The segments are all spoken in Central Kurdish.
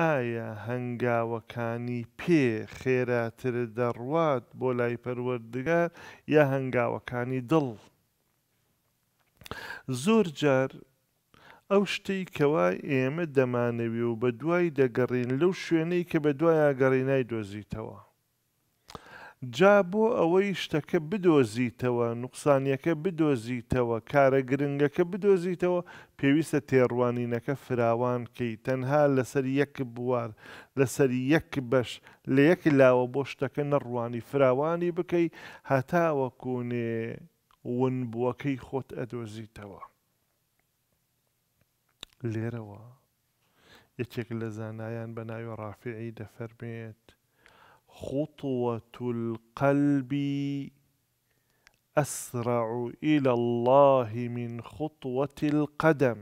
ئایا هەنگاوەکانی پێ خێراتر دەڕوات بۆ لای پەروەردگار یا هەنگاوەکانی دڵ زۆر جار ئەو شتەی کەوا ئێمە دەمانەوی و بە دوای دەگەڕین لەو شوێنەی کە بە دوای ئاگەڕینای دۆزیتەوە جا بۆ ئەوەی شتەکە بدۆزیتەوە نوقسانیەکە بدۆزیتەوە کارە گرنگەکە بدۆزیتەوە پێویستە تێڕوانینەکە فراوان کەی تەنها لەسەر یەک بوار لەسەر یەک بەش لە یەک لاوە بۆ شتەکە نەڕوانی فراوانی بکەی هەتاوە کونێ ون بووەکەی خۆت ئەدۆزیتەوە لێرەوە یەکێک لە زانایان بە ناوی ڕافعی دەفەرمێت خطوه القلب اسرع الى الله من خطوه القدم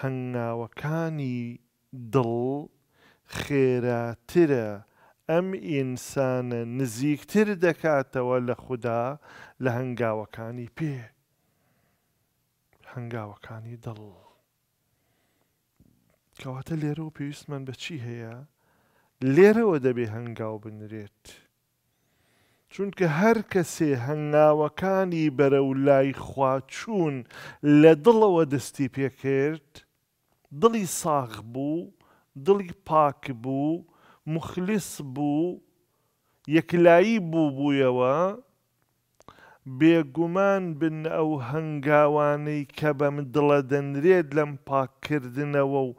هنا وكاني دڵ أم ئەم نزيك نزیکتر ولا خدا خوددا لە وكاني پێ هەنگاوەکانی دڵ کەواتە لێرە و پێویستمان بە چی لێرەوە دەبێ هەنگاو بنرێت. چونکە هەر کەسێ هەنگاوەکانی بەرە و لای خواچوون لە دڵەوە دەستی پێکرد، دڵی ساغ بوو، دڵی پاک بوو، مخلیس بوو، یەکلایی بوو بوویەوە، بێگومان بن ئەو هەنگاوانەی کە بەم دڵە دەنرێت لەم پاکردنەوە و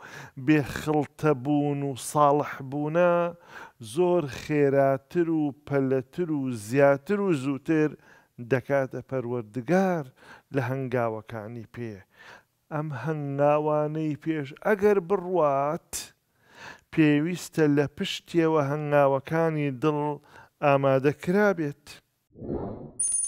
بێخڵتەبوون و ساڵحبوونە زۆر خێراتر و پەلەتر و زیاتر و زووتر دەکاتە پەروەردگار لە هەنگاوەکانی پێ ئەم هەنگاوانەی پێش ئەگەر بڕوات پێویستە لە پشتیەوە هەنگاوەکانی دڵ ئامادەکرابێت. Thank you.